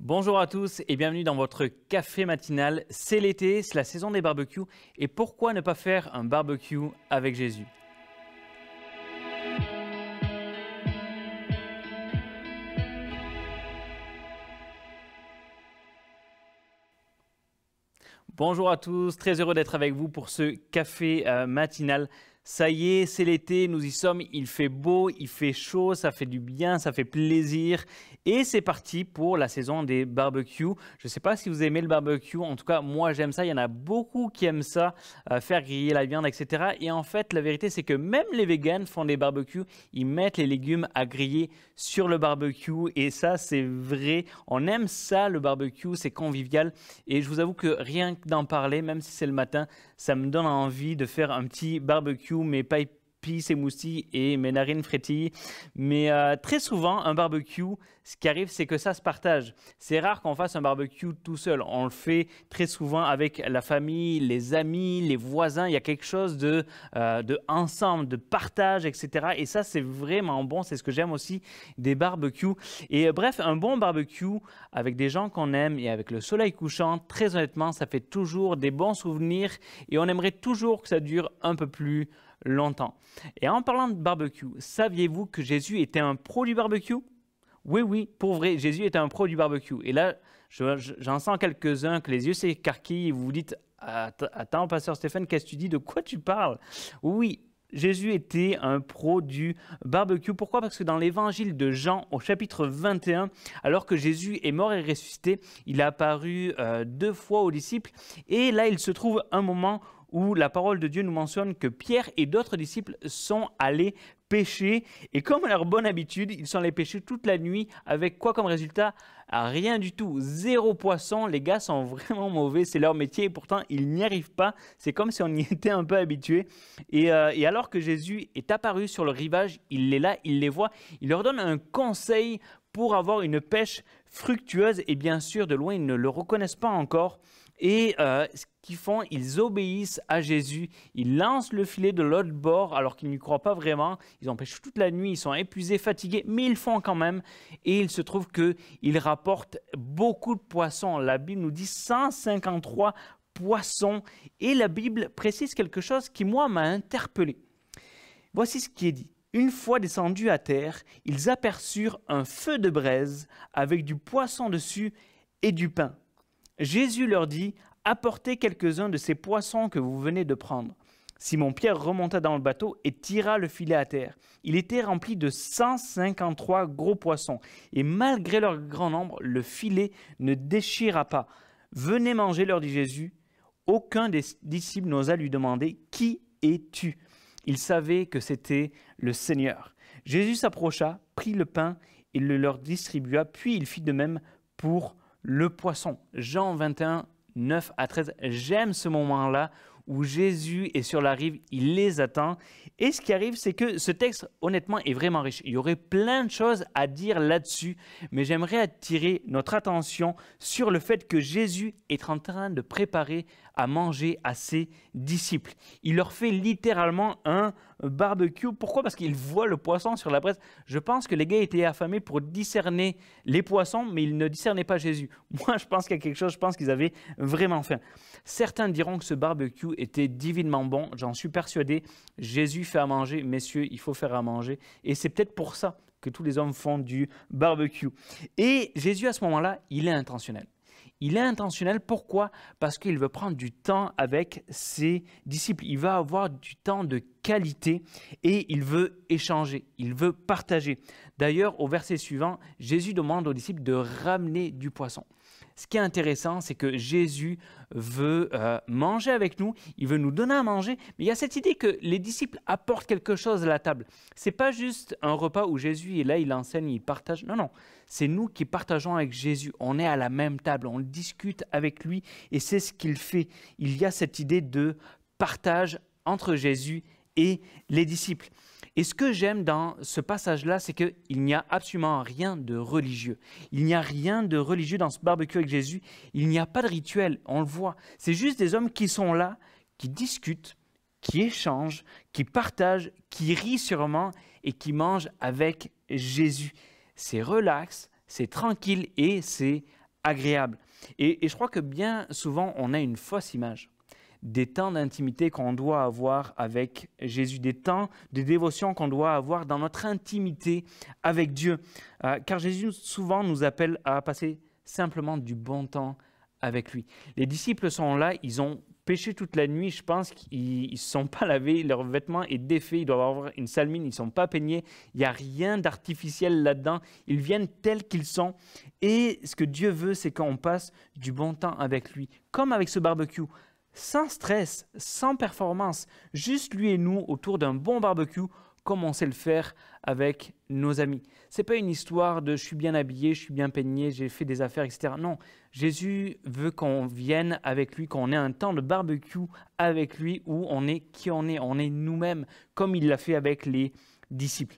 Bonjour à tous et bienvenue dans votre café matinal. C'est l'été, c'est la saison des barbecues et pourquoi ne pas faire un barbecue avec Jésus Bonjour à tous, très heureux d'être avec vous pour ce café euh, matinal. Ça y est, c'est l'été, nous y sommes, il fait beau, il fait chaud, ça fait du bien, ça fait plaisir. Et c'est parti pour la saison des barbecues. Je ne sais pas si vous aimez le barbecue, en tout cas moi j'aime ça, il y en a beaucoup qui aiment ça, euh, faire griller la viande, etc. Et en fait la vérité c'est que même les vegans font des barbecues, ils mettent les légumes à griller sur le barbecue. Et ça c'est vrai, on aime ça le barbecue, c'est convivial. Et je vous avoue que rien que d'en parler, même si c'est le matin, ça me donne envie de faire un petit barbecue, mais pas, ces moustiques et narines Frétille. Mais euh, très souvent, un barbecue, ce qui arrive, c'est que ça se partage. C'est rare qu'on fasse un barbecue tout seul. On le fait très souvent avec la famille, les amis, les voisins. Il y a quelque chose de, euh, de ensemble, de partage, etc. Et ça, c'est vraiment bon. C'est ce que j'aime aussi des barbecues. Et euh, bref, un bon barbecue avec des gens qu'on aime et avec le soleil couchant, très honnêtement, ça fait toujours des bons souvenirs et on aimerait toujours que ça dure un peu plus longtemps. Et en parlant de barbecue, saviez-vous que Jésus était un pro du barbecue Oui, oui, pour vrai, Jésus était un pro du barbecue. Et là, j'en sens quelques-uns que les yeux s'écarquillent et vous vous dites Attends, pasteur Stéphane, qu'est-ce que tu dis De quoi tu parles Oui, Jésus était un pro du barbecue. Pourquoi Parce que dans l'évangile de Jean au chapitre 21, alors que Jésus est mort et ressuscité, il a apparu euh, deux fois aux disciples. Et là, il se trouve un moment où la parole de Dieu nous mentionne que Pierre et d'autres disciples sont allés pêcher. Et comme leur bonne habitude, ils sont allés pêcher toute la nuit avec quoi comme résultat ah, Rien du tout. Zéro poisson. Les gars sont vraiment mauvais. C'est leur métier et pourtant ils n'y arrivent pas. C'est comme si on y était un peu habitué. Et, euh, et, alors que Jésus est apparu sur le rivage, il est là, il les voit. Il leur donne un conseil pour avoir une pêche fructueuse. Et bien sûr, de loin, ils ne le reconnaissent pas encore. Et euh, ce qu'ils font, ils obéissent à Jésus. Ils lancent le filet de l'autre bord alors qu'ils n'y croient pas vraiment. Ils empêchent toute la nuit, ils sont épuisés, fatigués, mais ils font quand même. Et il se trouve qu'ils rapportent beaucoup de poissons. La Bible nous dit 153 poissons. Et la Bible précise quelque chose qui, moi, m'a interpellé. Voici ce qui est dit. Une fois descendus à terre, ils aperçurent un feu de braise avec du poisson dessus et du pain. Jésus leur dit, Apportez quelques-uns de ces poissons que vous venez de prendre. Simon-Pierre remonta dans le bateau et tira le filet à terre. Il était rempli de 153 gros poissons, et malgré leur grand nombre, le filet ne déchira pas. Venez manger, leur dit Jésus. Aucun des disciples n'osa lui demander, Qui es-tu Ils savaient que c'était le Seigneur. Jésus s'approcha, prit le pain et le leur distribua, puis il fit de même pour le poisson. Jean 21, 9 à 13. J'aime ce moment-là où Jésus est sur la rive, il les attend. Et ce qui arrive, c'est que ce texte, honnêtement, est vraiment riche. Il y aurait plein de choses à dire là-dessus, mais j'aimerais attirer notre attention sur le fait que Jésus est en train de préparer à manger à ses disciples. Il leur fait littéralement un, barbecue. Pourquoi Parce qu'ils voient le poisson sur la presse. Je pense que les gars étaient affamés pour discerner les poissons, mais ils ne discernaient pas Jésus. Moi, je pense qu'il y a quelque chose, je pense qu'ils avaient vraiment faim. Certains diront que ce barbecue était divinement bon, j'en suis persuadé. Jésus fait à manger, messieurs, il faut faire à manger. Et c'est peut-être pour ça que tous les hommes font du barbecue. Et Jésus, à ce moment-là, il est intentionnel. Il est intentionnel. Pourquoi Parce qu'il veut prendre du temps avec ses disciples. Il va avoir du temps de qualité et il veut échanger, il veut partager. D'ailleurs, au verset suivant, Jésus demande aux disciples de ramener du poisson ce qui est intéressant, c'est que Jésus veut euh, manger avec nous, il veut nous donner à manger, mais il y a cette idée que les disciples apportent quelque chose à la table. Ce n'est pas juste un repas où Jésus est là, il enseigne, il partage. Non, non, c'est nous qui partageons avec Jésus. On est à la même table, on discute avec lui, et c'est ce qu'il fait. Il y a cette idée de partage entre Jésus et les disciples. Et ce que j'aime dans ce passage-là, c'est qu'il n'y a absolument rien de religieux. Il n'y a rien de religieux dans ce barbecue avec Jésus. Il n'y a pas de rituel, on le voit. C'est juste des hommes qui sont là, qui discutent, qui échangent, qui partagent, qui rient sûrement et qui mangent avec Jésus. C'est relax, c'est tranquille et c'est agréable. Et, et je crois que bien souvent, on a une fausse image des temps d'intimité qu'on doit avoir avec Jésus, des temps de dévotion qu'on doit avoir dans notre intimité avec Dieu. Euh, car Jésus souvent nous appelle à passer simplement du bon temps avec lui. Les disciples sont là, ils ont péché toute la nuit, je pense qu'ils ne sont pas lavés, leur vêtement est défait, ils doivent avoir une sale ils ne sont pas peignés, il n'y a rien d'artificiel là-dedans, ils viennent tels qu'ils sont. Et ce que Dieu veut, c'est qu'on passe du bon temps avec lui, comme avec ce barbecue sans stress, sans performance, juste lui et nous autour d'un bon barbecue comme on sait le faire avec nos amis. C'est pas une histoire de je suis bien habillé, je suis bien peigné, j'ai fait des affaires, etc. Non, Jésus veut qu'on vienne avec lui, qu'on ait un temps de barbecue avec lui où on est qui on est, on est nous-mêmes, comme il l'a fait avec les disciples.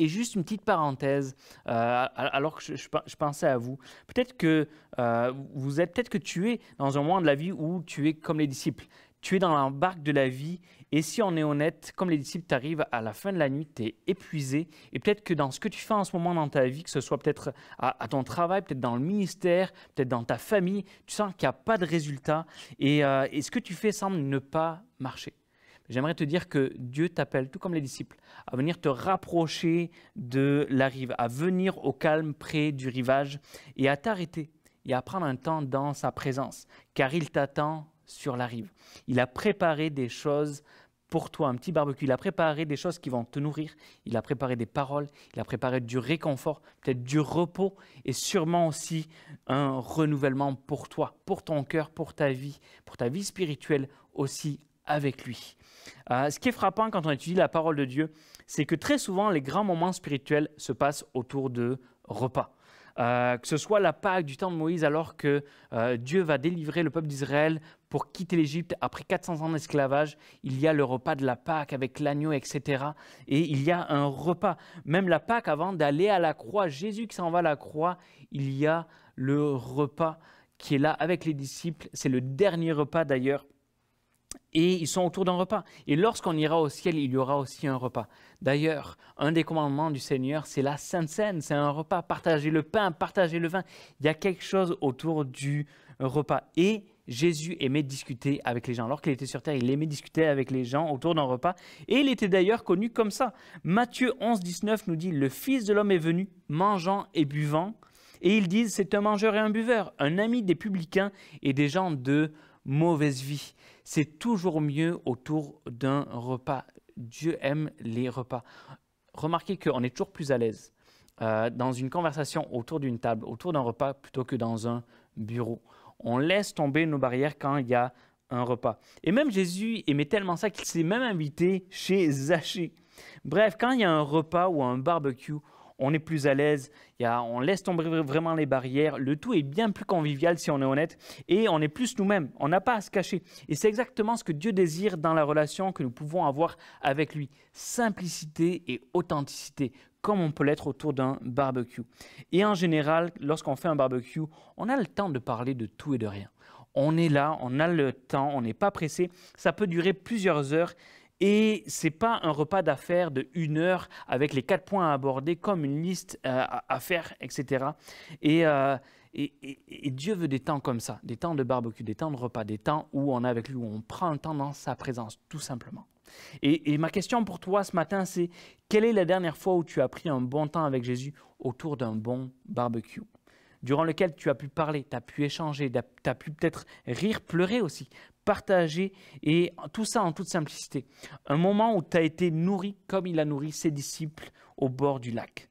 Et juste une petite parenthèse, euh, alors que je, pensais à vous, peut-être que euh, vous êtes, peut-être que tu es dans un moment de la vie où tu es comme les disciples. Tu es dans l'embarque de la vie et si on est honnête, comme les disciples, tu arrives à la fin de la nuit, tu es épuisé. Et peut-être que dans ce que tu fais en ce moment dans ta vie, que ce soit peut-être à, ton travail, peut-être dans le ministère, peut-être dans ta famille, tu sens qu'il n'y a pas de résultat. Euh, et ce que tu fais semble ne pas marcher. J'aimerais te dire que Dieu t'appelle, tout comme les disciples, à venir te rapprocher de la rive, à venir au calme près du rivage et à t'arrêter et à prendre un temps dans sa présence, car il t'attend sur la rive. Il a préparé des choses pour toi, un petit barbecue. Il a préparé des choses qui vont te nourrir. Il a préparé des paroles. Il a préparé du réconfort, peut-être du repos et sûrement aussi un renouvellement pour toi, pour ton cœur, pour ta vie, pour ta vie spirituelle aussi avec lui. Euh, ce qui est frappant quand on étudie la parole de Dieu, c'est que très souvent, les grands moments spirituels se passent autour de repas. Euh, que ce soit la Pâque du temps de Moïse, alors que euh, Dieu va délivrer le peuple d'Israël pour quitter l'Égypte après 400 ans d'esclavage, il y a le repas de la Pâque avec l'agneau, etc. Et il y a un repas. Même la Pâque, avant d'aller à la croix, Jésus qui s'en va à la croix, il y a le repas qui est là avec les disciples. C'est le dernier repas d'ailleurs et ils sont autour d'un repas. Et lorsqu'on ira au ciel, il y aura aussi un repas. D'ailleurs, un des commandements du Seigneur, c'est la Sainte Seine, c'est un repas. Partagez le pain, partagez le vin. Il y a quelque chose autour du repas. Et Jésus aimait discuter avec les gens. Alors qu'il était sur terre, il aimait discuter avec les gens autour d'un repas. Et il était d'ailleurs connu comme ça. Matthieu 11, 19 nous dit, Le Fils de l'homme est venu, mangeant et buvant. Et ils disent, c'est un mangeur et un buveur, un ami des publicains et des gens de mauvaise vie. C'est toujours mieux autour d'un repas. Dieu aime les repas. Remarquez qu'on est toujours plus à l'aise euh, dans une conversation autour d'une table, autour d'un repas, plutôt que dans un bureau. On laisse tomber nos barrières quand il y a un repas. Et même Jésus aimait tellement ça qu'il s'est même invité chez Zachée. Bref, quand il y a un repas ou un barbecue, on est plus à l'aise, on laisse tomber vraiment les barrières, le tout est bien plus convivial si on est honnête, et on est plus nous-mêmes, on n'a pas à se cacher. Et c'est exactement ce que Dieu désire dans la relation que nous pouvons avoir avec lui, simplicité et authenticité, comme on peut l'être autour d'un barbecue. Et en général, lorsqu'on fait un barbecue, on a le temps de parler de tout et de rien. On est là, on a le temps, on n'est pas pressé, ça peut durer plusieurs heures et c'est pas un repas d'affaires de une heure avec les quatre points à aborder comme une liste euh, à faire, etc. Euh, et, Dieu veut des temps comme ça, des temps de barbecue, des temps de repas, des temps où on est avec lui, où on prend le temps dans sa présence, tout simplement. Et, et ma question pour toi ce matin, c'est quelle est la dernière fois où tu as pris un bon temps avec Jésus autour d'un bon barbecue durant lequel tu as pu parler, tu as pu échanger, tu as pu peut-être rire, pleurer aussi, partager et tout ça en toute simplicité. Un moment où tu as été nourri comme il a nourri ses disciples au bord du lac.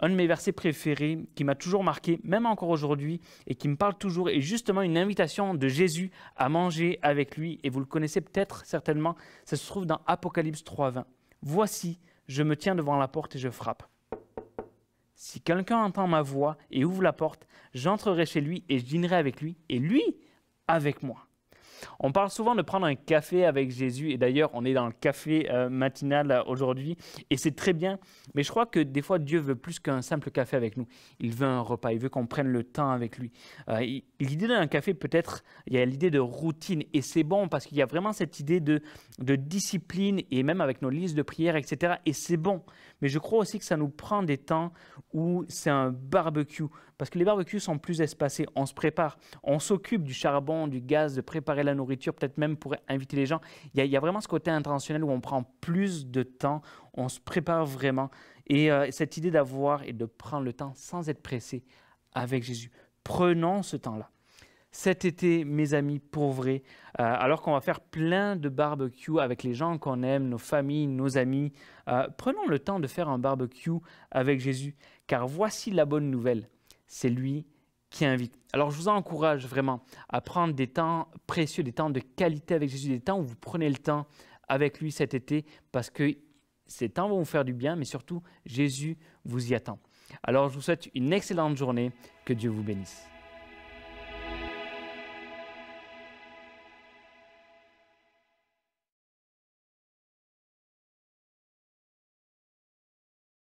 Un de mes versets préférés qui m'a toujours marqué, même encore aujourd'hui, et qui me parle toujours, est justement une invitation de Jésus à manger avec lui. Et vous le connaissez peut-être certainement, ça se trouve dans Apocalypse 3.20. Voici, je me tiens devant la porte et je frappe. Si quelqu'un entend ma voix et ouvre la porte, j'entrerai chez lui et je dînerai avec lui, et lui avec moi. On parle souvent de prendre un café avec Jésus, et d'ailleurs, on est dans le café euh, matinal euh, aujourd'hui, et c'est très bien, mais je crois que des fois, Dieu veut plus qu'un simple café avec nous. Il veut un repas, il veut qu'on prenne le temps avec lui. Euh, l'idée d'un café, peut-être, il y a l'idée de routine, et c'est bon parce qu'il y a vraiment cette idée de, de discipline, et même avec nos listes de prières, etc. Et c'est bon, mais je crois aussi que ça nous prend des temps où c'est un barbecue, parce que les barbecues sont plus espacés, on se prépare, on s'occupe du charbon, du gaz, de préparer la nourriture peut-être même pour inviter les gens. Il y, a, vraiment ce côté intentionnel où on prend plus de temps, on se prépare vraiment. Euh, et cette idée d'avoir et de prendre le temps sans être pressé avec Jésus. Prenons ce temps-là. Cet été, mes amis, pour vrai, euh, alors qu'on va faire plein de barbecues avec les gens qu'on aime, nos familles, nos amis, euh, prenons le temps de faire un barbecue avec Jésus, car voici la bonne nouvelle. C'est lui qui invite. Alors je vous encourage vraiment à prendre des temps précieux, des temps de qualité avec Jésus, des temps où vous prenez le temps avec lui cet été parce que ces temps vont vous faire du bien, mais surtout Jésus vous y attend. Alors je vous souhaite une excellente journée, que Dieu vous bénisse.